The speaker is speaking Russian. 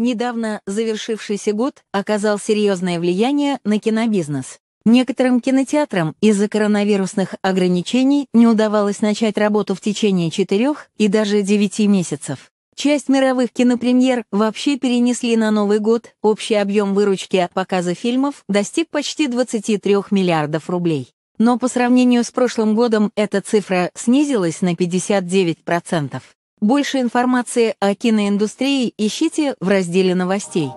Недавно завершившийся год оказал серьезное влияние на кинобизнес. Некоторым кинотеатрам из-за коронавирусных ограничений не удавалось начать работу в течение четырех и даже девяти месяцев. Часть мировых кинопремьер вообще перенесли на Новый год, общий объем выручки от показа фильмов достиг почти 23 миллиардов рублей. Но по сравнению с прошлым годом эта цифра снизилась на 59%. Больше информации о киноиндустрии ищите в разделе новостей.